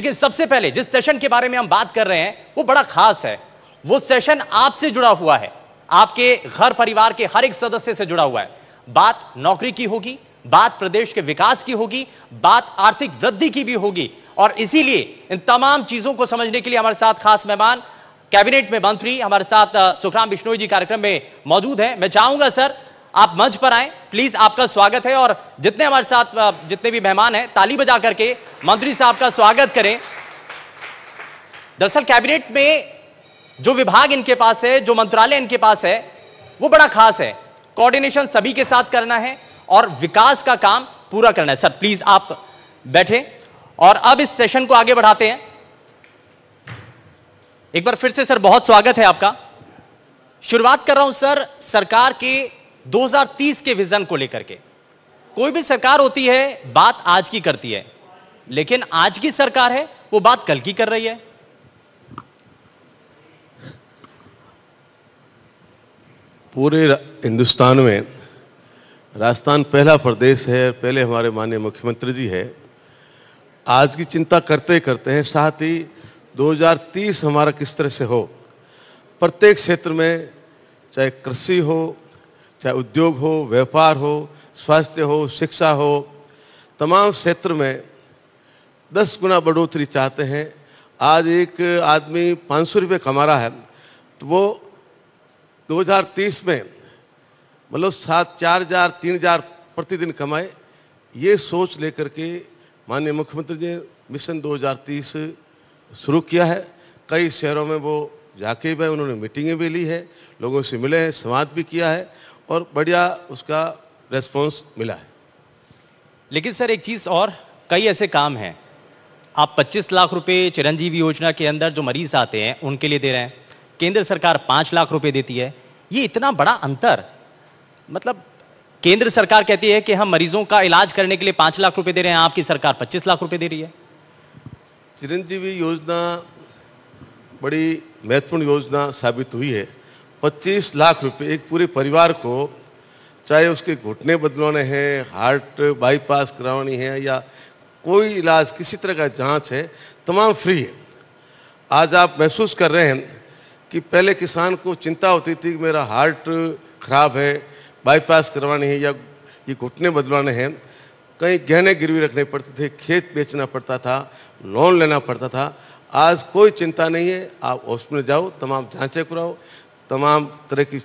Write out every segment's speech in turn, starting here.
लेकिन सबसे पहले जिस सेशन के बारे में हम बात कर रहे हैं वो बड़ा खास है वो सेशन आपसे जुड़ा हुआ है आपके घर परिवार के हर एक सदस्य से जुड़ा हुआ है बात नौकरी की होगी बात प्रदेश के विकास की होगी बात आर्थिक वृद्धि की भी होगी और इसीलिए इन तमाम चीजों को समझने के लिए हमारे साथ खास मेहमान कैबिनेट में मंत्री हमारे साथ सुखराम बिश्नोई जी कार्यक्रम में मौजूद हैं मैं चाहूंगा सर आप मंच पर आए प्लीज आपका स्वागत है और जितने हमारे साथ जितने भी मेहमान हैं ताली बजा करके मंत्री साहब का स्वागत करें दरअसल कैबिनेट में जो विभाग इनके पास है जो मंत्रालय इनके पास है वो बड़ा खास है कोऑर्डिनेशन सभी के साथ करना है और विकास का काम पूरा करना है सर प्लीज आप बैठे और अब इस सेशन को आगे बढ़ाते हैं एक बार फिर से सर बहुत स्वागत है आपका शुरुआत कर रहा हूं सर सरकार के 2030 के विजन को लेकर के कोई भी सरकार होती है बात आज की करती है लेकिन आज की सरकार है वो बात कल की कर रही है पूरे हिंदुस्तान में राजस्थान पहला प्रदेश है पहले हमारे माननीय मुख्यमंत्री जी है आज की चिंता करते करते हैं साथ ही 2030 हमारा किस तरह से हो प्रत्येक क्षेत्र में चाहे कृषि हो चाहे उद्योग हो व्यापार हो स्वास्थ्य हो शिक्षा हो तमाम क्षेत्र में दस गुना बढ़ोतरी चाहते हैं आज एक आदमी पाँच सौ रुपये कमा रहा है तो वो 2030 में मतलब सात चार हजार तीन हजार प्रतिदिन कमाए ये सोच लेकर के माननीय मुख्यमंत्री जी ने मिशन 2030 शुरू किया है कई शहरों में वो जाके भी उन्होंने मीटिंगें भी ली है लोगों से मिले हैं संवाद भी किया है और बढ़िया उसका रेस्पॉन्स मिला है लेकिन सर एक चीज़ और कई ऐसे काम हैं आप 25 लाख रुपए चिरंजीवी योजना के अंदर जो मरीज आते हैं उनके लिए दे रहे हैं केंद्र सरकार पाँच लाख रुपए देती है ये इतना बड़ा अंतर मतलब केंद्र सरकार कहती है कि हम मरीजों का इलाज करने के लिए पाँच लाख रुपए दे रहे हैं आपकी सरकार पच्चीस लाख रुपए दे रही है चिरंजीवी योजना बड़ी महत्वपूर्ण योजना साबित हुई है पच्चीस लाख रुपए एक पूरे परिवार को चाहे उसके घुटने बदलवाने हैं हार्ट बाईपास करवानी है या कोई इलाज किसी तरह का जांच है तमाम फ्री है आज आप महसूस कर रहे हैं कि पहले किसान को चिंता होती थी कि मेरा हार्ट खराब है बाईपास करवानी है या ये घुटने बदलवाने हैं कहीं गहने गिरवी रखने पड़ते थे खेत बेचना पड़ता था लोन लेना पड़ता था आज कोई चिंता नहीं है आप हॉस्पिटल जाओ तमाम जाँचें कराओ तमाम तरह की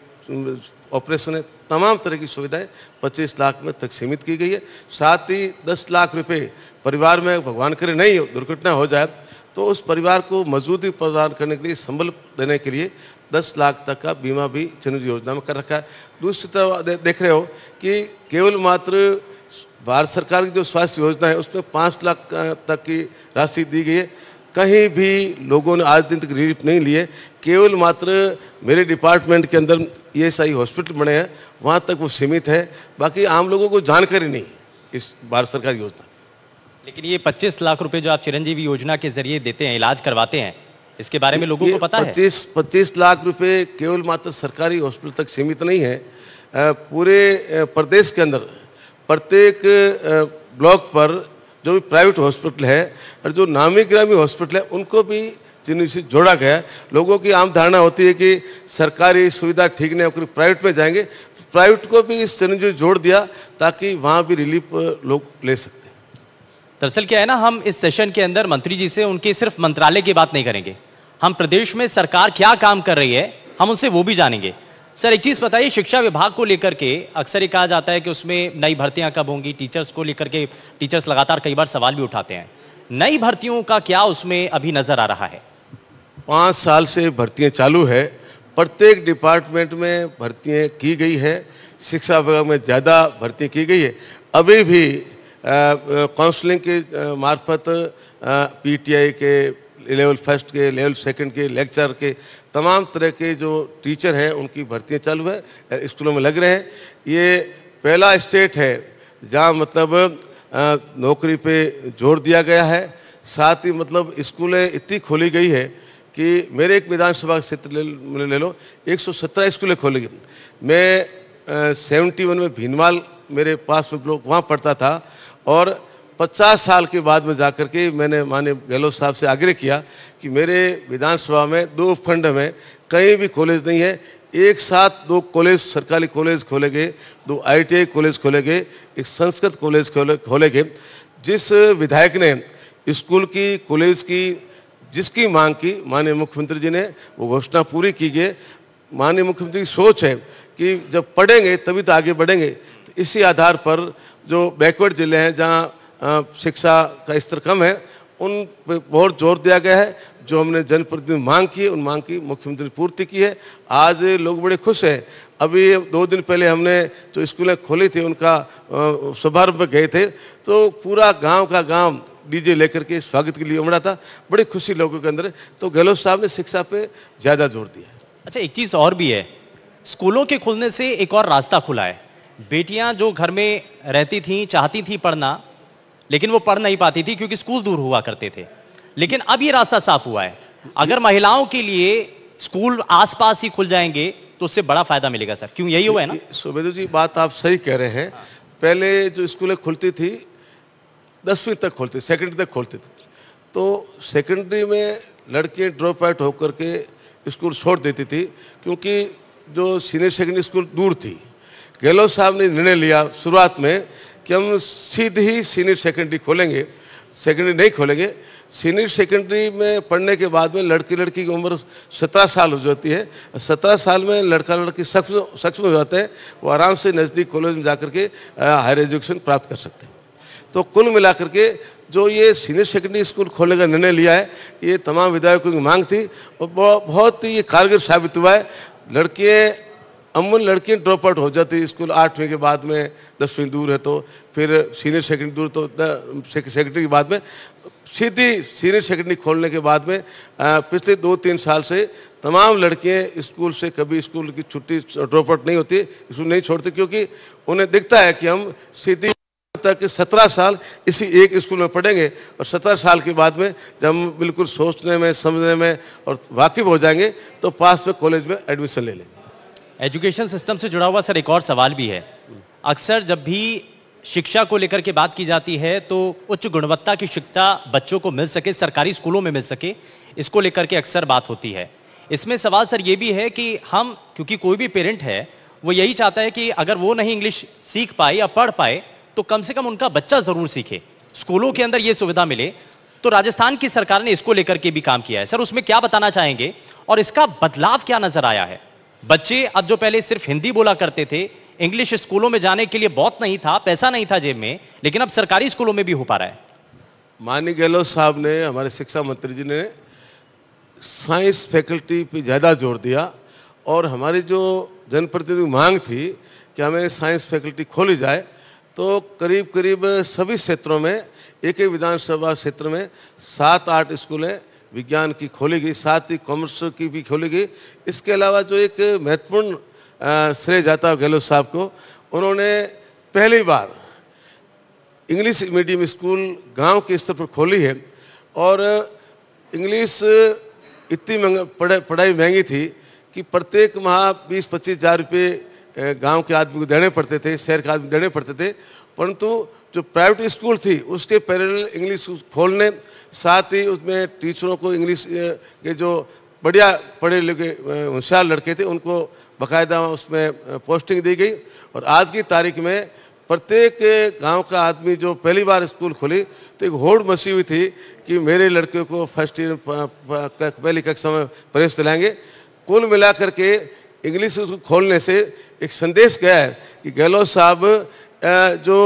ऑपरेशन है तमाम तरह की सुविधाएं 25 लाख में तक सीमित की गई है साथ ही 10 लाख रुपए परिवार में भगवान करे नहीं हो दुर्घटना हो जाए तो उस परिवार को मजबूती प्रदान करने के लिए संबल देने के लिए 10 लाख तक का बीमा भी चिन्हित योजना में कर रखा है दूसरी तरफ दे, देख रहे हो कि केवल मात्र भारत सरकार की जो स्वास्थ्य योजना है उसमें पाँच लाख तक की राशि दी गई है कहीं भी लोगों ने आज दिन तक रिलीफ नहीं लिए केवल मात्र मेरे डिपार्टमेंट के अंदर ई एस आई हॉस्पिटल बने हैं वहाँ तक वो सीमित है बाकी आम लोगों को जानकारी नहीं इस भारत सरकार योजना लेकिन ये 25 लाख रुपए जो आप चिरंजीवी योजना के जरिए देते हैं इलाज करवाते हैं इसके बारे में लोगों को पता 25, है 25 लाख रुपए केवल मात्र सरकारी हॉस्पिटल तक सीमित नहीं है पूरे प्रदेश के अंदर प्रत्येक ब्लॉक पर जो भी प्राइवेट हॉस्पिटल है और जो नामी ग्रामी हॉस्पिटल है उनको भी जिन्हें से जोड़ा गया लोगों की आम धारणा होती है कि सरकारी सुविधा ठीक नहीं होकर प्राइवेट में जाएंगे प्राइवेट को भी इस चैलेंज से जोड़ दिया ताकि वहाँ भी रिलीफ लोग ले सकते दरअसल क्या है ना हम इस सेशन के अंदर मंत्री जी से उनके सिर्फ मंत्रालय की बात नहीं करेंगे हम प्रदेश में सरकार क्या काम कर रही है हम उनसे वो भी जानेंगे सर एक चीज बताइए शिक्षा विभाग को लेकर के अक्सर ये कहा जाता है कि उसमें नई भर्तियां कब होंगी टीचर्स को लेकर के टीचर्स लगातार कई बार सवाल भी उठाते हैं नई भर्तियों का क्या उसमें अभी नजर आ रहा है पाँच साल से भर्तियाँ चालू है प्रत्येक डिपार्टमेंट में भर्तियाँ की गई है शिक्षा विभाग में ज़्यादा भर्ती की गई है अभी भी काउंसलिंग के मार्फत पीटीआई के लेवल फर्स्ट के लेवल सेकंड के लेक्चर के तमाम तरह के जो टीचर हैं उनकी भर्तियाँ चालू है स्कूलों में लग रहे हैं ये पहला स्टेट है जहाँ मतलब नौकरी पे जोर दिया गया है साथ ही मतलब स्कूलें इतनी खोली गई है कि मेरे एक विधानसभा क्षेत्र ले, ले लो 117 स्कूलें खोली गई मैं सेवेंटी वन में भीनवाल मेरे पास में लोग वहाँ पढ़ता था और पचास साल के बाद में जाकर के मैंने माने गहलोत साहब से आग्रह किया कि मेरे विधानसभा में दो उपखंड में कहीं भी कॉलेज नहीं है एक साथ दो कॉलेज सरकारी कॉलेज खोले गए दो आईटीआई कॉलेज खोले गए एक संस्कृत कॉलेज खोले खोले गए जिस विधायक ने स्कूल की कॉलेज की जिसकी मांग की माननीय मुख्यमंत्री जी ने वो घोषणा पूरी की गई माननीय मुख्यमंत्री की सोच है कि जब पढ़ेंगे तभी तो आगे बढ़ेंगे तो इसी आधार पर जो बैकवर्ड ज़िले हैं जहाँ शिक्षा का स्तर कम है उन पर बहुत जोर दिया गया है जो हमने जनप्रतिनिधि मांग की उन मांग की मुख्यमंत्री ने पूर्ति की है आज लोग बड़े खुश हैं अभी दो दिन पहले हमने जो स्कूलें खोली थी उनका शुभारंभ गए थे तो पूरा गांव का गांव डीजे लेकर के स्वागत के लिए उमड़ा था बड़ी खुशी लोगों के अंदर तो गहलोत साहब ने शिक्षा पे ज़्यादा जोर दिया अच्छा एक चीज़ और भी है स्कूलों के खुलने से एक और रास्ता खुला है बेटियाँ जो घर में रहती थी चाहती थी पढ़ना लेकिन वो पढ़ नहीं पाती थी क्योंकि स्कूल दूर हुआ करते थे लेकिन अब ये रास्ता साफ हुआ है अगर महिलाओं के लिए स्कूल आसपास ही खुल जाएंगे तो उससे बड़ा फायदा मिलेगा सर क्यों यही हुआ है ना सुबेदू जी बात आप सही कह रहे हैं पहले जो स्कूलें खुलती थी दसवीं तक खोलते सेकेंडरी तक खोलती थी तो सेकेंडरी में लड़के ड्रॉप आउट होकर के स्कूल छोड़ देती थी क्योंकि जो सीनियर सेकेंडरी स्कूल दूर थी गहलोत साहब ने निर्णय लिया शुरुआत में कि हम सीधे ही सीनियर सेकेंडरी खोलेंगे सेकेंडरी नहीं खोलेंगे सीनियर सेकेंडरी में पढ़ने के बाद में लड़की लड़की की उम्र सत्रह साल हो जाती है सत्रह साल में लड़का लड़की सक्षम सक्षम हो जाते हैं वो आराम से नज़दीक कॉलेज में जा के हायर एजुकेशन प्राप्त कर सकते हैं तो कुल मिलाकर के जो ये सीनियर सेकेंडरी स्कूल खोलने का निर्णय लिया है ये तमाम विधायकों की मांग थी और बहुत ही ये कारगर साबित हुआ है लड़के अमूमन लड़कियाँ ड्रॉप आउट हो जाती स्कूल आठवीं के बाद में दसवीं दूर है तो फिर सीनियर सेकेंडरी दूर तो सेकेंडरी के बाद में सीधी सीनियर सेकेंडरी खोलने के बाद में पिछले दो तीन साल से तमाम लड़कियाँ स्कूल से कभी स्कूल की छुट्टी ड्रॉप आउट नहीं होती स्कूल नहीं छोड़ती क्योंकि उन्हें दिखता है कि हम सीधी तक सत्रह साल इसी एक स्कूल में पढ़ेंगे और सत्रह साल के बाद में जब हम बिल्कुल सोचने में समझने में और वाकिफ हो जाएंगे तो पास में कॉलेज में एडमिशन ले लेंगे एजुकेशन सिस्टम से जुड़ा हुआ सर एक और सवाल भी है अक्सर जब भी शिक्षा को लेकर के बात की जाती है तो उच्च गुणवत्ता की शिक्षा बच्चों को मिल सके सरकारी स्कूलों में मिल सके इसको लेकर के अक्सर बात होती है इसमें सवाल सर ये भी है कि हम क्योंकि कोई भी पेरेंट है वो यही चाहता है कि अगर वो नहीं इंग्लिश सीख पाए या पढ़ पाए तो कम से कम उनका बच्चा ज़रूर सीखे स्कूलों के अंदर ये सुविधा मिले तो राजस्थान की सरकार ने इसको लेकर के भी काम किया है सर उसमें क्या बताना चाहेंगे और इसका बदलाव क्या नजर आया है बच्चे अब जो पहले सिर्फ हिंदी बोला करते थे इंग्लिश स्कूलों में जाने के लिए बहुत नहीं था पैसा नहीं था जेब में लेकिन अब सरकारी स्कूलों में भी हो पा रहा है मानी गहलोत साहब ने हमारे शिक्षा मंत्री जी ने साइंस फैकल्टी पे ज़्यादा जोर दिया और हमारी जो जनप्रतिनिधि मांग थी कि हमें साइंस फैकल्टी खोली जाए तो करीब करीब सभी क्षेत्रों में एक एक विधानसभा क्षेत्र में सात आठ स्कूलें विज्ञान की खोली गई साथ ही कॉमर्स की भी खोली गई इसके अलावा जो एक महत्वपूर्ण श्रेय जाता है गहलोत साहब को उन्होंने पहली बार इंग्लिश मीडियम स्कूल गांव के स्तर पर खोली है और इंग्लिश इतनी महंगा पढ़ाई महंगी थी कि प्रत्येक माह बीस पच्चीस हज़ार रुपये गाँव के आदमी को देने पड़ते थे शहर के आदमी देने पड़ते थे परंतु जो प्राइवेट स्कूल थी उसके पैरेलल इंग्लिश खोलने साथ ही उसमें टीचरों को इंग्लिश के जो बढ़िया पढ़े लिखे होशियार लड़के थे उनको बाकायदा उसमें पोस्टिंग दी गई और आज की तारीख में प्रत्येक गांव का आदमी जो पहली बार स्कूल खोली तो एक होड़ मसी हुई थी कि मेरे लड़के को फर्स्ट ईयर पहली कक्षा में प्रवेश दिलाएंगे कुल मिलाकर के इंग्लिश उसको खोलने से एक संदेश गया है कि गहलोत साहब जो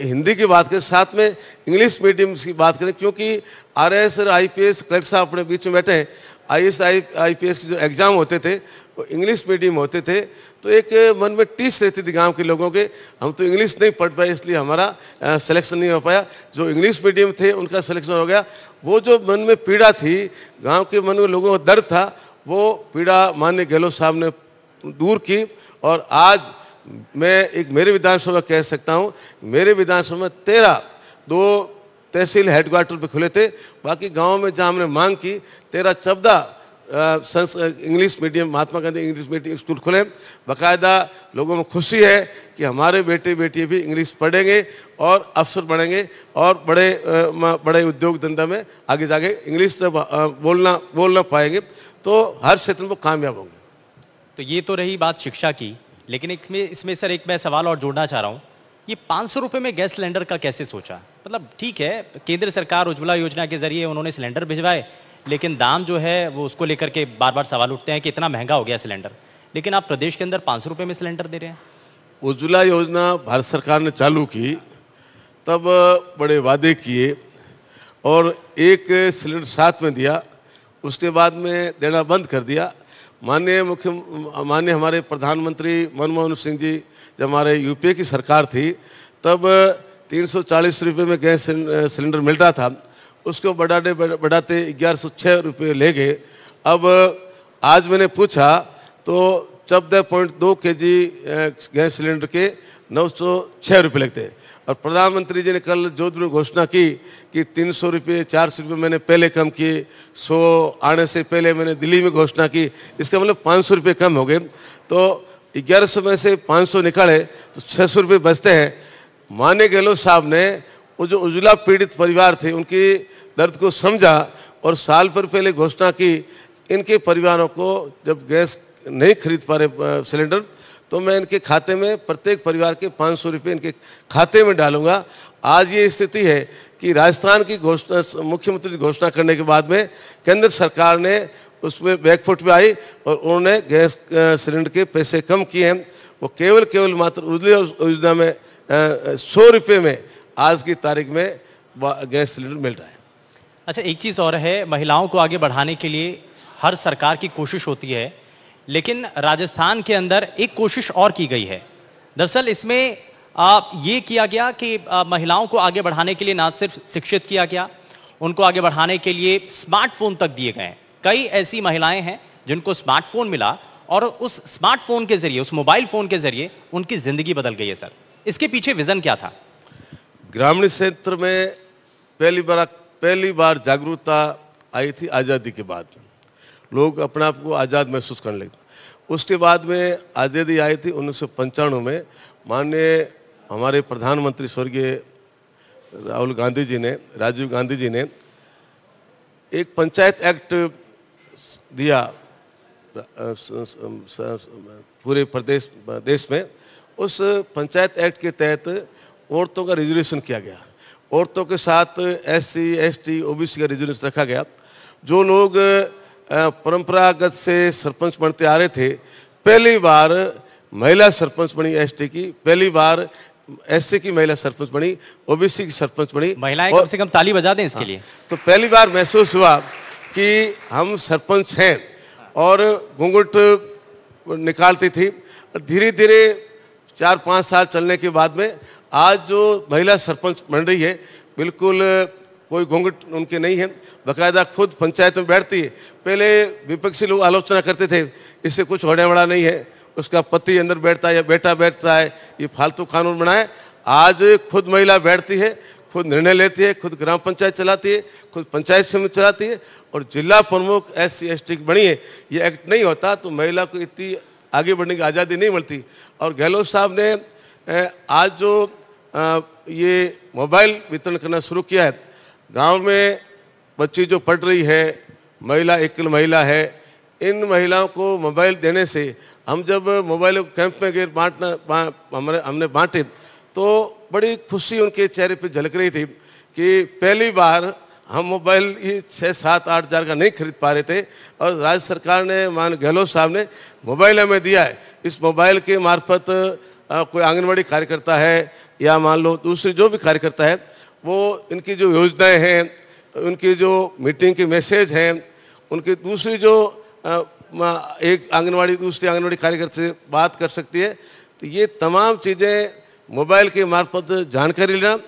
हिंदी की बात करें साथ में इंग्लिश मीडियम की बात करें क्योंकि आर एस और आई पी एस कलेक्टर साहब अपने बीच में बैठे हैं I S I I P S के जो एग्ज़ाम होते थे वो इंग्लिश मीडियम होते थे तो एक मन में टीस रहती थी गांव के लोगों के हम तो इंग्लिश नहीं पढ़ पाए इसलिए हमारा सिलेक्शन नहीं हो पाया जो इंग्लिश मीडियम थे उनका सिलेक्शन हो गया वो जो मन में पीड़ा थी गांव के मन में लोगों का दर्द था वो पीड़ा मान्य गहलोत साहब ने दूर की और आज मैं एक मेरे विधानसभा कह सकता हूँ मेरे विधानसभा में तेरह दो तहसील हेडक्वार्टर पे खुले थे बाकी गाँव में जहाँ हमने मांग की तेरह चौदह English medium Mahatma Gandhi English medium school खुले बाकायदा लोगों में खुशी है कि हमारे बेटे बेटी भी इंग्लिश पढ़ेंगे और अफसर बढ़ेंगे और बड़े बड़े उद्योग धंधा में आगे जाके इंग्लिश बोलना बोलना पाएंगे तो हर क्षेत्र में कामयाब होंगे तो ये तो रही बात शिक्षा की लेकिन इसमें इसमें सर एक मैं सवाल और जोड़ना चाह रहा हूँ ये पाँच सौ में गैस सिलेंडर का कैसे सोचा मतलब ठीक है केंद्र सरकार उज्ज्वला योजना के जरिए उन्होंने सिलेंडर भिजवाए लेकिन दाम जो है वो उसको लेकर के बार बार सवाल उठते हैं कि इतना महंगा हो गया सिलेंडर लेकिन आप प्रदेश के अंदर पाँच सौ में सिलेंडर दे रहे हैं उज्ज्वला योजना भारत सरकार ने चालू की तब बड़े वादे किए और एक सिलेंडर साथ में दिया उसके बाद में देना बंद कर दिया माननीय मुख्य माननीय हमारे प्रधानमंत्री मनमोहन सिंह जी जब हमारे यूपीए की सरकार थी तब 340 रुपए में गैस सिलेंडर मिल रहा था उसको बढ़ाते बढ़ाते ग्यारह सौ छः रुपये ले गए अब आज मैंने पूछा तो चौदह पॉइंट दो के जी गैस सिलेंडर के नौ सौ छः रुपये लगते हैं और प्रधानमंत्री जी ने कल जोधपुर में घोषणा की कि तीन सौ रुपये चार सौ रुपये मैंने पहले कम किए सौ आने से पहले मैंने दिल्ली में घोषणा की इसका मतलब पाँच सौ रुपये कम हो गए तो ग्यारह सौ में से पाँच सौ निकाले तो छः सौ रुपये बचते हैं माने गहलोत साहब ने वो जो उजला पीड़ित परिवार थे उनकी दर्द को समझा और साल पर पहले घोषणा की इनके परिवारों को जब गैस नहीं खरीद पा रहे सिलेंडर तो मैं इनके खाते में प्रत्येक परिवार के पाँच सौ रुपये इनके खाते में डालूंगा आज ये स्थिति है कि राजस्थान की घोषणा मुख्यमंत्री की घोषणा करने के बाद में केंद्र सरकार ने उसमें बैकफुट पे आई और उन्होंने गैस सिलेंडर के पैसे कम किए हैं वो केवल केवल मात्र उजली योजना में सौ रुपये में आज की तारीख में गैस सिलेंडर मिल रहा है अच्छा एक चीज़ और है महिलाओं को आगे बढ़ाने के लिए हर सरकार की कोशिश होती है लेकिन राजस्थान के अंदर एक कोशिश और की गई है दरअसल इसमें आ, ये किया गया कि महिलाओं को आगे बढ़ाने के लिए ना सिर्फ शिक्षित किया गया उनको आगे बढ़ाने के लिए स्मार्टफोन तक दिए गए कई ऐसी महिलाएं हैं जिनको स्मार्टफोन मिला और उस स्मार्टफोन के जरिए उस मोबाइल फोन के जरिए उनकी जिंदगी बदल गई है सर इसके पीछे विजन क्या था ग्रामीण क्षेत्र में पहली बार पहली बार जागरूकता आई थी आज़ादी के बाद लोग अपने आप को आज़ाद महसूस करने लगे उसके बाद में आज़ादी आई थी उन्नीस में माननीय हमारे प्रधानमंत्री स्वर्गीय राहुल गांधी जी ने राजीव गांधी जी ने एक पंचायत एक्ट दिया पूरे प्रदेश देश में उस पंचायत एक्ट के तहत औरतों का रिजर्वेशन किया गया औरतों के साथ S C S T O B C का रिजर्वेशन रखा गया जो लोग परंपरागत से सरपंच बनते आ रहे थे पहली बार महिला सरपंच बनी एस की पहली बार एस की महिला सरपंच बनी ओबीसी की सरपंच बनी महिलाएं कम से कम ताली बजा दें इसके हाँ, लिए तो पहली बार महसूस हुआ कि हम सरपंच हैं और घूंघट निकालती थी धीरे धीरे चार पाँच साल चलने के बाद में आज जो महिला सरपंच बन रही है बिल्कुल कोई घूंघट उनके नहीं है बकायदा खुद पंचायत में बैठती है पहले विपक्षी लोग आलोचना करते थे इससे कुछ होने वाला नहीं है उसका पति अंदर बैठता है या बेटा बैठता है ये फालतू कानून बनाए आज खुद महिला बैठती है खुद निर्णय लेती है खुद ग्राम पंचायत चलाती है खुद पंचायत समिति चलाती है और जिला प्रमुख एस सी एस टी बनी है ये एक्ट नहीं होता तो महिला को इतनी आगे बढ़ने की आज़ादी नहीं मिलती और गहलोत साहब ने आज जो ये मोबाइल वितरण करना शुरू किया है गांव में बच्ची जो पढ़ रही है महिला एकल महिला है इन महिलाओं को मोबाइल देने से हम जब मोबाइल कैंप में गए बांटना बा, हमने हमने बांटे तो बड़ी खुशी उनके चेहरे पर झलक रही थी कि पहली बार हम मोबाइल ये छः सात आठ हज़ार का नहीं खरीद पा रहे थे और राज्य सरकार ने मान गहलोत साहब ने मोबाइल हमें दिया है इस मोबाइल के मार्फत कोई आंगनबाड़ी कार्यकर्ता है या मान लो दूसरी जो भी कार्यकर्ता है वो इनकी जो योजनाएं हैं उनकी जो मीटिंग के मैसेज हैं उनकी दूसरी जो एक आंगनवाड़ी दूसरी आंगनवाड़ी कार्यकर्ता से बात कर सकती है तो ये तमाम चीज़ें मोबाइल के मार्फत जानकारी लेना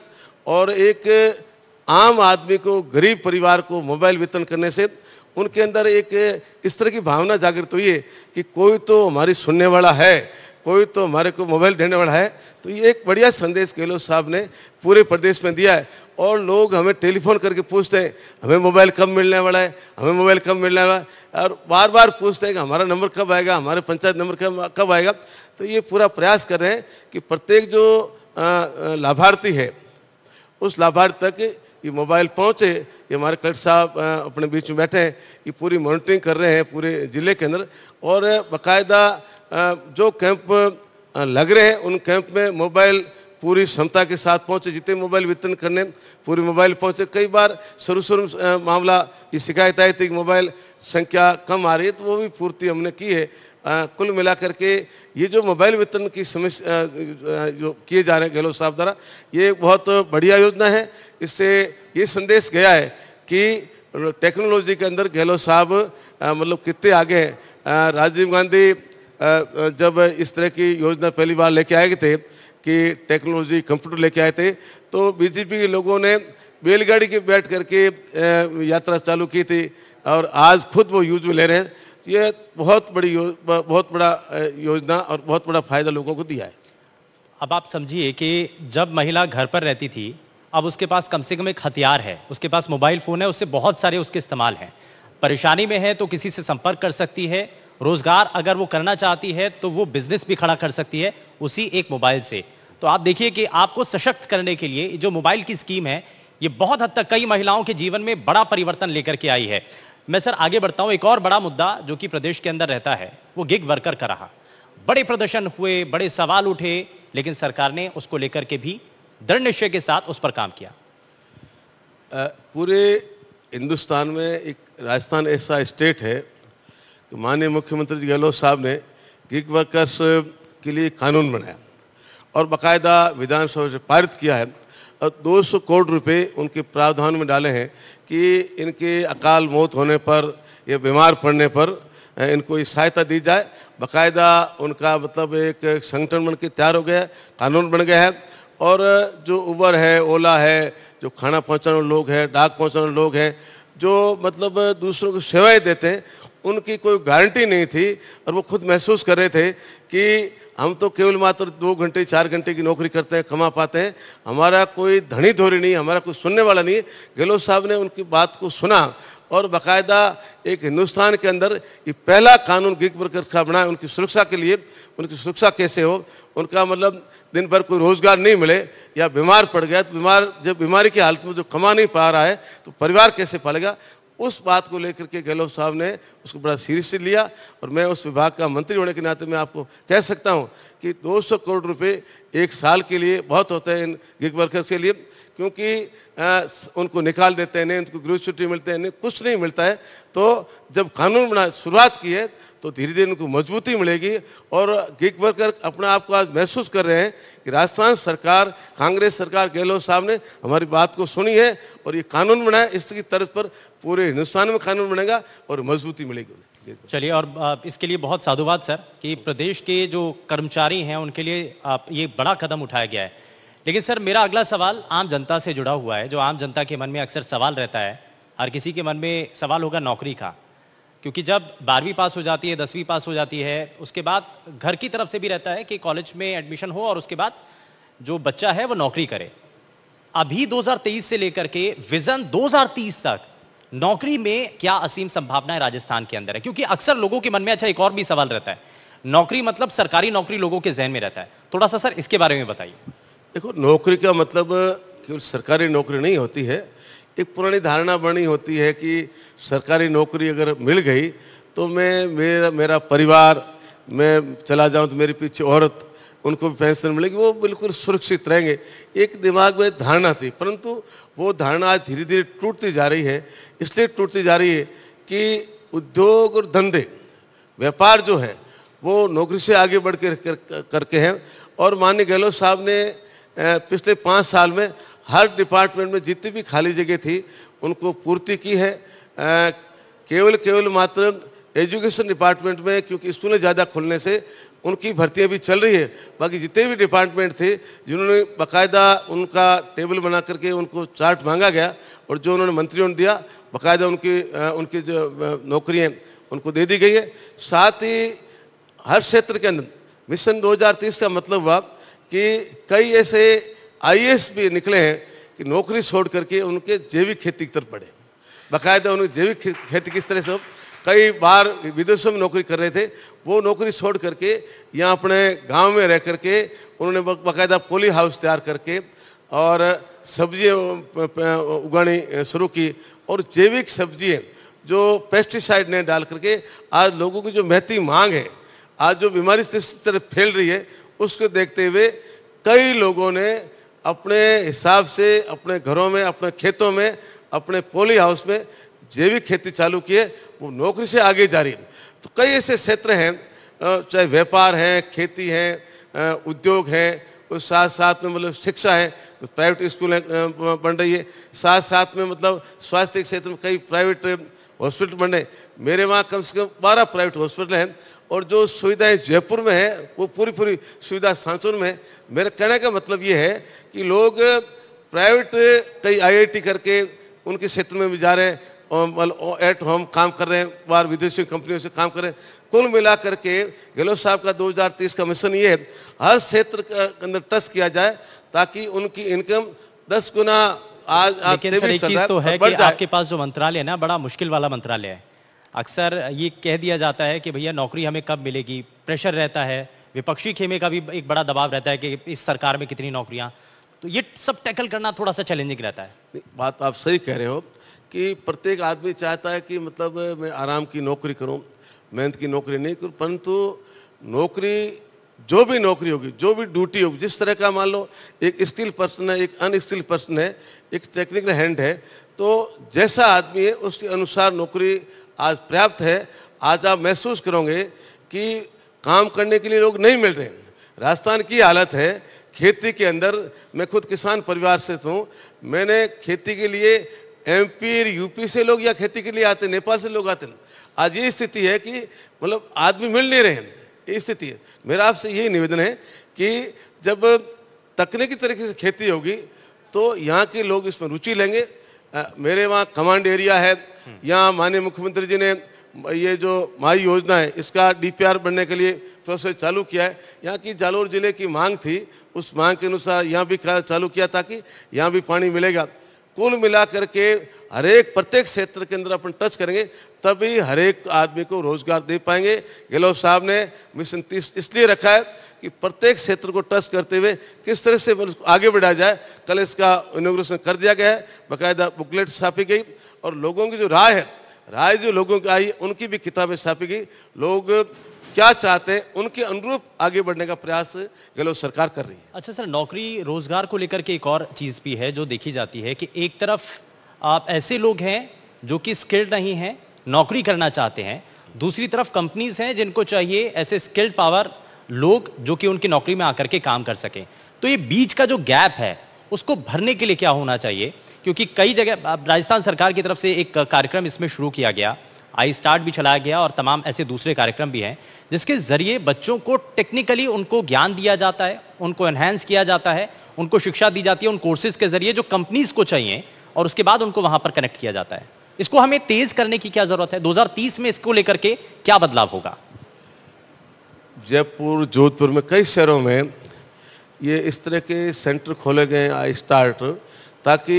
और एक आम आदमी को गरीब परिवार को मोबाइल वितरण करने से उनके अंदर एक इस तरह की भावना जागृत हुई है कि कोई तो हमारी सुनने वाला है कोई तो हमारे को मोबाइल देने वाला है तो ये एक बढ़िया संदेश गहलोत साहब ने पूरे प्रदेश में दिया है और लोग हमें टेलीफोन करके पूछते हैं हमें मोबाइल कब मिलने वाला है हमें मोबाइल कब मिलने वाला है और बार बार पूछते हैं कि हमारा नंबर कब आएगा हमारे पंचायत नंबर कब कब आएगा तो ये पूरा प्रयास कर रहे हैं कि प्रत्येक जो लाभार्थी है उस लाभार्थी तक ये मोबाइल पहुँचे ये हमारे कलेक्टर साहब अपने बीच में बैठे हैं ये पूरी मॉनिटरिंग कर रहे हैं पूरे ज़िले के अंदर और बाकायदा जो कैंप लग रहे हैं उन कैंप में मोबाइल पूरी क्षमता के साथ पहुंचे जितने मोबाइल वितरण करने पूरी मोबाइल पहुंचे कई बार शुरू शुरू मामला ये शिकायत आई थी कि मोबाइल संख्या कम आ रही है तो वो भी पूर्ति हमने की है आ, कुल मिलाकर के ये जो मोबाइल वितरण की समस्या जो किए जा रहे हैं गहलोत साहब द्वारा ये बहुत बढ़िया योजना है इससे ये संदेश गया है कि टेक्नोलॉजी के अंदर गहलोत साहब मतलब कितने आगे हैं राजीव गांधी जब इस तरह की योजना पहली बार लेके आए थे कि टेक्नोलॉजी कंप्यूटर लेके आए थे तो बीजेपी के लोगों ने बैलगाड़ी के बैठ करके यात्रा चालू की थी और आज खुद वो यूज में ले रहे हैं ये बहुत बड़ी बहुत बड़ा योजना और बहुत बड़ा फायदा लोगों को दिया है अब आप समझिए कि जब महिला घर पर रहती थी अब उसके पास कम से कम एक हथियार है उसके पास मोबाइल फ़ोन है उससे बहुत सारे उसके इस्तेमाल हैं परेशानी में है तो किसी से संपर्क कर सकती है रोजगार अगर वो करना चाहती है तो वो बिजनेस भी खड़ा कर सकती है उसी एक मोबाइल से तो आप देखिए कि आपको सशक्त करने के लिए जो मोबाइल की स्कीम है ये बहुत हद तक कई महिलाओं के जीवन में बड़ा परिवर्तन लेकर के आई है मैं सर आगे बढ़ता हूँ एक और बड़ा मुद्दा जो कि प्रदेश के अंदर रहता है वो गिग वर्कर का रहा बड़े प्रदर्शन हुए बड़े सवाल उठे लेकिन सरकार ने उसको लेकर के भी दृढ़ निश्चय के साथ उस पर काम किया पूरे हिंदुस्तान में एक राजस्थान ऐसा स्टेट है तो माननीय मुख्यमंत्री गहलोत साहब ने गिग वर्कर्स के लिए कानून बनाया और बाकायदा विधानसभा से पारित किया है और 200 करोड़ रुपए उनके प्रावधान में डाले हैं कि इनके अकाल मौत होने पर या बीमार पड़ने पर इनको ये सहायता दी जाए बाकायदा उनका मतलब एक संगठन बन के तैयार हो गया कानून बन गया है और जो उबर है ओला है जो खाना पहुँचाने लोग हैं डाक पहुँचाने लोग हैं जो मतलब दूसरों को सेवाएं देते हैं उनकी कोई गारंटी नहीं थी और वो खुद महसूस कर रहे थे कि हम तो केवल मात्र दो घंटे चार घंटे की नौकरी करते हैं कमा पाते हैं हमारा कोई धनी धोरी नहीं हमारा कोई सुनने वाला नहीं गहलोत साहब ने उनकी बात को सुना और बाकायदा एक हिंदुस्तान के अंदर ये पहला कानून गिग वर्कर का बनाए उनकी सुरक्षा के लिए उनकी सुरक्षा कैसे हो उनका मतलब दिन भर कोई रोज़गार नहीं मिले या बीमार पड़ गया तो बीमार जब बीमारी की हालत में जो कमा नहीं पा रहा है तो परिवार कैसे पालेगा उस बात को लेकर के गहलोत साहब ने उसको बड़ा सीरियसली लिया और मैं उस विभाग का मंत्री होने के नाते मैं आपको कह सकता हूँ कि 200 करोड़ रुपए एक साल के लिए बहुत होते हैं इन गिग वर्कर्स के लिए क्योंकि आ, उनको निकाल देते हैं नहीं उनको छुट्टी मिलते हैं नहीं कुछ नहीं मिलता है तो जब कानून बना शुरुआत की है तो धीरे धीरे उनको मजबूती मिलेगी और गिग वर्कर अपने आप को आज महसूस कर रहे हैं कि राजस्थान सरकार कांग्रेस सरकार गहलोत साहब ने हमारी बात को सुनी है और ये कानून बनाया इसकी तर्ज पर पूरे हिंदुस्तान में कानून बनेगा और मजबूती मिलेगी उन्हें चलिए और इसके लिए बहुत साधुवाद सर कि प्रदेश के जो कर्मचारी हैं उनके लिए आप ये बड़ा कदम उठाया गया है लेकिन सर मेरा अगला सवाल आम जनता से जुड़ा हुआ है जो आम जनता के मन में अक्सर सवाल रहता है हर किसी के मन में सवाल होगा नौकरी का क्योंकि जब बारहवीं पास हो जाती है दसवीं पास हो जाती है उसके बाद घर की तरफ से भी रहता है कि कॉलेज में एडमिशन हो और उसके बाद जो बच्चा है वो नौकरी करे अभी 2023 से लेकर के विजन 2030 तक नौकरी में क्या असीम है राजस्थान के अंदर है क्योंकि अक्सर लोगों के मन में अच्छा एक और भी सवाल रहता है नौकरी मतलब सरकारी नौकरी लोगों के जहन में रहता है थोड़ा सा सर इसके बारे में बताइए देखो नौकरी का मतलब केवल सरकारी नौकरी नहीं होती है एक पुरानी धारणा बनी होती है कि सरकारी नौकरी अगर मिल गई तो मैं मेरा मेरा परिवार मैं चला जाऊं तो मेरे पीछे औरत उनको भी पेंशन मिलेगी वो बिल्कुल सुरक्षित रहेंगे एक दिमाग में धारणा थी परंतु वो धारणा आज धीरे धीरे टूटती जा रही है इसलिए टूटती जा रही है कि उद्योग और धंधे व्यापार जो है वो नौकरी से आगे बढ़ के कर, कर, करके हैं और माननीय गहलोत साहब ने पिछले पाँच साल में हर डिपार्टमेंट में जितनी भी खाली जगह थी उनको पूर्ति की है आ, केवल केवल मात्र एजुकेशन डिपार्टमेंट में क्योंकि स्कूलें ज़्यादा खुलने से उनकी भर्ती भी चल रही है बाकी जितने भी डिपार्टमेंट थे जिन्होंने बाकायदा उनका टेबल बना करके उनको चार्ट मांगा गया और जो उन्होंने मंत्रियों ने दिया बाकायदा उनकी उनकी जो नौकरियाँ उनको दे दी गई है साथ ही हर क्षेत्र के अंदर मिशन 2030 का मतलब हुआ कि कई ऐसे आई भी निकले हैं कि नौकरी छोड़ करके उनके जैविक खेती की तरफ बढ़े बाकायदा उनकी जैविक खेती किस तरह से कई बार विदेशों में नौकरी कर रहे थे वो नौकरी छोड़ करके यहाँ अपने गांव में रह करके उन्होंने बाकायदा पोली हाउस तैयार करके और सब्जियाँ उगानी शुरू की और जैविक सब्जियाँ जो पेस्टिसाइड ने डाल करके आज लोगों की जो महती मांग है आज जो बीमारी तरह फैल रही है उसको देखते हुए कई लोगों ने अपने हिसाब से अपने घरों में अपने खेतों में अपने पोली हाउस में जैविक खेती चालू किए वो नौकरी से आगे जा रही है तो कई ऐसे क्षेत्र हैं चाहे व्यापार हैं खेती है उद्योग है उस साथ साथ में मतलब शिक्षा है तो प्राइवेट स्कूल बन रही है साथ साथ में मतलब स्वास्थ्य के क्षेत्र में कई प्राइवेट हॉस्पिटल बन रहे मेरे वहाँ कम से कम बारह प्राइवेट हॉस्पिटल हैं और जो सुविधाएं जयपुर में है वो पूरी पूरी सुविधा सांचुर में है मेरे कहने का मतलब ये है कि लोग प्राइवेट कई आईआईटी करके उनके क्षेत्र में भी जा रहे हैं एट होम काम कर रहे हैं बाहर विदेशी कंपनियों से काम कर रहे हैं कुल मिला करके गहलोत साहब का 2030 का मिशन ये है हर क्षेत्र के अंदर टच किया जाए ताकि उनकी इनकम दस गुना आज लेकिन सर एक चीज तो है कि आपके पास जो मंत्रालय है ना बड़ा मुश्किल वाला मंत्रालय है अक्सर ये कह दिया जाता है कि भैया नौकरी हमें कब मिलेगी प्रेशर रहता है विपक्षी खेमे का भी एक बड़ा दबाव रहता है कि इस सरकार में कितनी नौकरियाँ तो ये सब टैकल करना थोड़ा सा चैलेंजिंग रहता है बात आप सही कह रहे हो कि प्रत्येक आदमी चाहता है कि मतलब मैं आराम की नौकरी करूँ मेहनत की नौकरी नहीं करूँ परंतु नौकरी जो भी नौकरी होगी जो भी ड्यूटी होगी जिस तरह का मान लो एक स्किल पर्सन है एक अनस्किल पर्सन है एक टेक्निकल हैंड है तो जैसा आदमी है उसके अनुसार नौकरी आज पर्याप्त है आज आप महसूस करोगे कि काम करने के लिए लोग नहीं मिल रहे राजस्थान की हालत है खेती के अंदर मैं खुद किसान परिवार से तो हूँ मैंने खेती के लिए एमपी यूपी से लोग या खेती के लिए आते नेपाल से लोग आते आज ये स्थिति है कि मतलब आदमी मिल नहीं रहे हैं ये स्थिति है मेरा आपसे यही निवेदन है कि जब तकनीकी तरीके से खेती होगी तो यहाँ के लोग इसमें रुचि लेंगे मेरे वहाँ कमांड एरिया है यहाँ माननीय मुख्यमंत्री जी ने ये जो माई योजना है इसका डीपीआर बनने के लिए प्रोसेस चालू किया है यहाँ की जालोर जिले की मांग थी उस मांग के अनुसार यहाँ भी चालू किया ताकि यहाँ भी पानी मिलेगा कुल मिलाकर के हरेक प्रत्येक क्षेत्र के अंदर अपन टच करेंगे तभी हरेक आदमी को रोजगार दे पाएंगे गहलोत साहब ने मिशन तीस इसलिए रखा है कि प्रत्येक क्षेत्र को टच करते हुए किस तरह से मतलब आगे बढ़ाया जाए कल इसका इनोग्रेशन कर दिया गया है बाकायदा बुकलेट छापी गई और लोगों की जो राय है राय जो लोगों की आई उनकी भी किताबें छापी गई लोग क्या चाहते हैं उनके अनुरूप आगे बढ़ने का प्रयास गहलोत सरकार कर रही है अच्छा सर नौकरी रोजगार को लेकर के एक और चीज़ भी है जो देखी जाती है कि एक तरफ आप ऐसे लोग हैं जो कि स्किल्ड नहीं है नौकरी करना चाहते हैं दूसरी तरफ कंपनीज हैं जिनको चाहिए ऐसे स्किल्ड पावर लोग जो कि उनकी नौकरी में आकर के काम कर सकें तो ये बीच का जो गैप है उसको भरने के लिए क्या होना चाहिए क्योंकि कई जगह राजस्थान सरकार की तरफ से एक कार्यक्रम इसमें शुरू किया गया आई स्टार्ट भी चलाया गया और तमाम ऐसे दूसरे कार्यक्रम भी हैं जिसके ज़रिए बच्चों को टेक्निकली उनको ज्ञान दिया जाता है उनको एनहेंस किया जाता है उनको शिक्षा दी जाती है उन कोर्सेज के ज़रिए जो कंपनीज़ को चाहिए और उसके बाद उनको वहां पर कनेक्ट किया जाता है इसको हमें तेज़ करने की क्या ज़रूरत है 2030 में इसको लेकर के क्या बदलाव होगा जयपुर जोधपुर में कई शहरों में ये इस तरह के सेंटर खोले गए आई स्टार्ट ताकि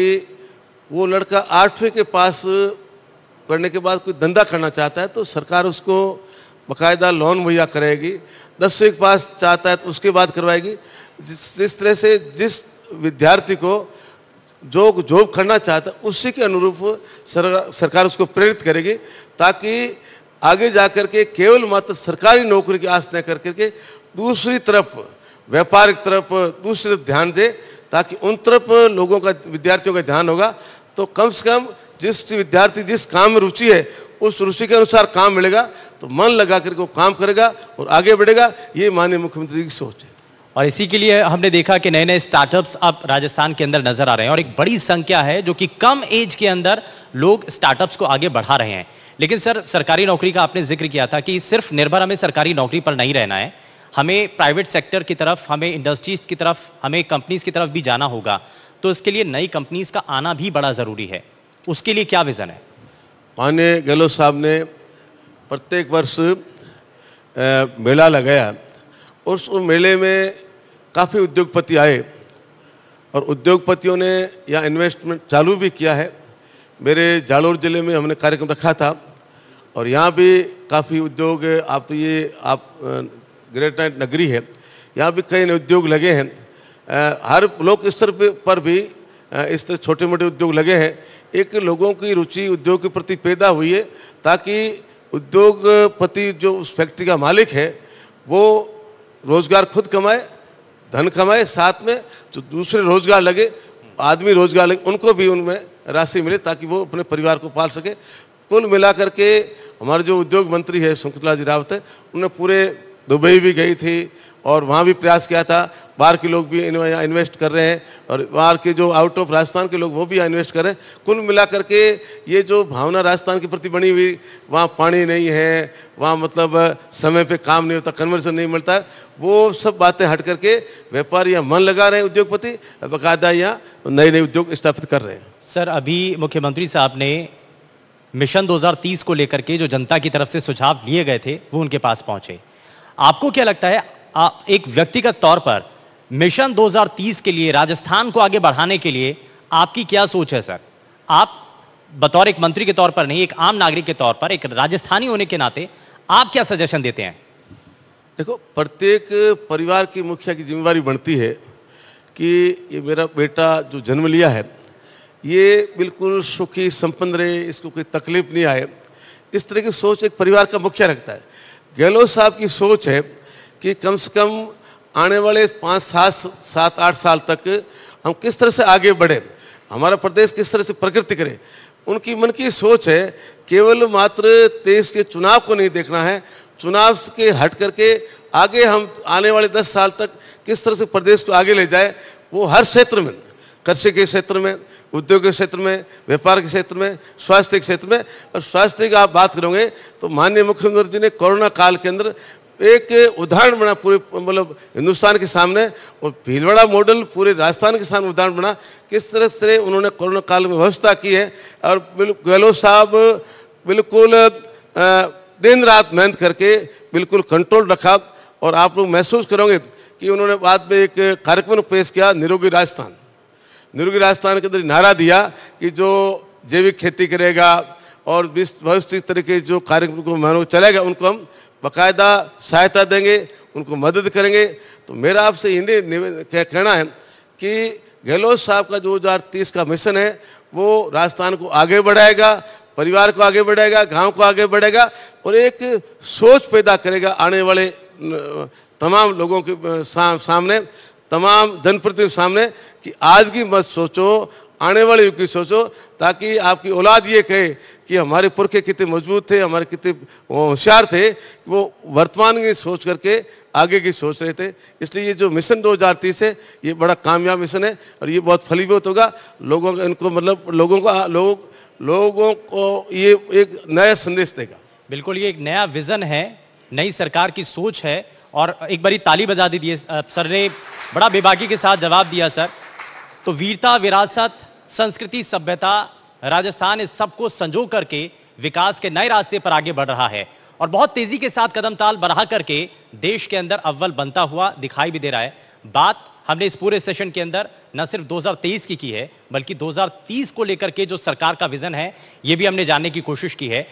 वो लड़का आठवीं के पास करने के बाद कोई धंधा करना चाहता है तो सरकार उसको बाकायदा लोन मुहैया करेगी दस के पास चाहता है तो उसके बाद करवाएगी जिस जिस तरह से जिस विद्यार्थी को जो जॉब करना चाहता है उसी के अनुरूप सर, सरकार उसको प्रेरित करेगी ताकि आगे जा कर के केवल मात्र सरकारी नौकरी की आस न कर करके दूसरी तरफ व्यापारिक तरफ दूसरी तरफ ध्यान दे ताकि उन तरफ लोगों का विद्यार्थियों का ध्यान होगा तो कम से कम जिस विद्यार्थी जिस काम में रुचि है उस रुचि के अनुसार काम मिलेगा तो मन लगा करके वो काम करेगा और आगे बढ़ेगा ये माननीय मुख्यमंत्री की सोच है और इसी के लिए हमने देखा कि नए नए स्टार्टअप्स अब राजस्थान के अंदर नजर आ रहे हैं और एक बड़ी संख्या है जो कि कम एज के अंदर लोग स्टार्टअप्स को आगे बढ़ा रहे हैं लेकिन सर सरकारी नौकरी का आपने जिक्र किया था कि सिर्फ निर्भर हमें सरकारी नौकरी पर नहीं रहना है हमें प्राइवेट सेक्टर की तरफ हमें इंडस्ट्रीज की तरफ हमें कंपनीज की तरफ भी जाना होगा तो इसके लिए नई कंपनीज का आना भी बड़ा जरूरी है उसके लिए क्या विज़न है मान्य गहलोत साहब ने प्रत्येक वर्ष मेला लगाया उस मेले में काफ़ी उद्योगपति आए और उद्योगपतियों ने यहाँ इन्वेस्टमेंट चालू भी किया है मेरे जालोर ज़िले में हमने कार्यक्रम रखा था और यहाँ भी काफ़ी उद्योग आप तो ये आप ग्रेट नाइट नगरी है यहाँ भी कई नए उद्योग लगे हैं हर लोक स्तर पर भी इस तरह छोटे मोटे उद्योग लगे हैं एक लोगों की रुचि उद्योग के प्रति पैदा हुई है ताकि उद्योगपति जो उस फैक्ट्री का मालिक है वो रोज़गार खुद कमाए धन कमाए साथ में जो दूसरे रोज़गार लगे आदमी रोज़गार लगे उनको भी उनमें राशि मिले ताकि वो अपने परिवार को पाल सके कुल मिलाकर के हमारे जो उद्योग मंत्री है शंकुतला जी रावत है उन्होंने पूरे दुबई भी गई थी और वहाँ भी प्रयास किया था बाहर के लोग भी इन्वेस्ट कर रहे हैं और बाहर के जो आउट ऑफ राजस्थान के लोग वो भी इन्वेस्ट कर रहे हैं कुल मिलाकर के ये जो भावना राजस्थान के प्रति बनी हुई वहाँ पानी नहीं है वहाँ मतलब समय पे काम नहीं होता कन्वर्सन नहीं मिलता वो सब बातें हट करके व्यापार यहाँ मन लगा रहे हैं उद्योगपति बाकायदा यहाँ नए नए उद्योग स्थापित कर रहे हैं सर अभी मुख्यमंत्री साहब ने मिशन 2030 को लेकर के जो जनता की तरफ से सुझाव लिए गए थे वो उनके पास पहुंचे आपको क्या लगता है आप एक व्यक्तिगत तौर पर मिशन 2030 के लिए राजस्थान को आगे बढ़ाने के लिए आपकी क्या सोच है सर आप बतौर एक मंत्री के तौर पर नहीं एक आम नागरिक के तौर पर एक राजस्थानी होने के नाते आप क्या सजेशन देते हैं देखो प्रत्येक परिवार की मुखिया की जिम्मेवारी बनती है कि ये मेरा बेटा जो जन्म लिया है ये बिल्कुल सुखी संपन्न रहे इसको कोई तकलीफ नहीं आए इस तरह की सोच एक परिवार का मुखिया रखता है गहलोत साहब की सोच है कि कम से कम आने वाले पाँच सात सात आठ साल तक हम किस तरह से आगे बढ़े हमारा प्रदेश किस तरह से प्रकृति करे उनकी मन की सोच है केवल मात्र देश के चुनाव को नहीं देखना है चुनाव के हट करके आगे हम आने वाले दस साल तक किस तरह से प्रदेश को आगे ले जाए वो हर क्षेत्र में कृषि के क्षेत्र में उद्योग के क्षेत्र में व्यापार के क्षेत्र में स्वास्थ्य के क्षेत्र में और स्वास्थ्य की आप बात करोगे तो माननीय मुख्यमंत्री जी ने कोरोना काल के अंदर एक उदाहरण बना पूरे मतलब हिंदुस्तान के सामने और भीलवाड़ा मॉडल पूरे राजस्थान के सामने उदाहरण बना किस तरह से उन्होंने कोरोना काल में व्यवस्था की है और गहलोत साहब बिल्कुल दिन रात मेहनत करके बिल्कुल कंट्रोल रखा और आप लोग महसूस करोगे कि उन्होंने बाद में एक कार्यक्रम पेश किया निरोगी राजस्थान दुर्ग राजस्थान के अंदर नारा दिया कि जो जैविक खेती करेगा और भविष्य तरीके जो कार्यक्रम को चलेगा उनको हम बाकायदा सहायता देंगे उनको मदद करेंगे तो मेरा आपसे हिंदी कहना है कि गहलोत साहब का दो हज़ार तीस का मिशन है वो राजस्थान को आगे बढ़ाएगा परिवार को आगे बढ़ाएगा गांव को आगे बढ़ेगा और एक सोच पैदा करेगा आने वाले तमाम लोगों के सामने तमाम जनप्रतिनिधि सामने कि आज की मत सोचो आने वाले युग की सोचो ताकि आपकी औलाद ये कहे कि हमारे पुरखे कितने मजबूत थे हमारे कितने होशियार थे वो वर्तमान की सोच करके आगे की सोच रहे थे इसलिए ये जो मिशन 2030 है ये बड़ा कामयाब मिशन है और ये बहुत फलीभूत होगा लोगों का इनको मतलब लोगों का लोग लोगों को ये एक नया संदेश देगा बिल्कुल ये एक नया विज़न है नई सरकार की सोच है और एक बारी ताली बजा दी दिए सर ने बड़ा बेबाकी के साथ जवाब दिया सर तो वीरता विरासत संस्कृति सभ्यता राजस्थान इस सबको संजो करके विकास के नए रास्ते पर आगे बढ़ रहा है और बहुत तेजी के साथ कदम ताल बढ़ा करके देश के अंदर अव्वल बनता हुआ दिखाई भी दे रहा है बात हमने इस पूरे सेशन के अंदर न सिर्फ 2023 की की है बल्कि 2030 को लेकर के जो सरकार का विजन है ये भी हमने जानने की कोशिश की है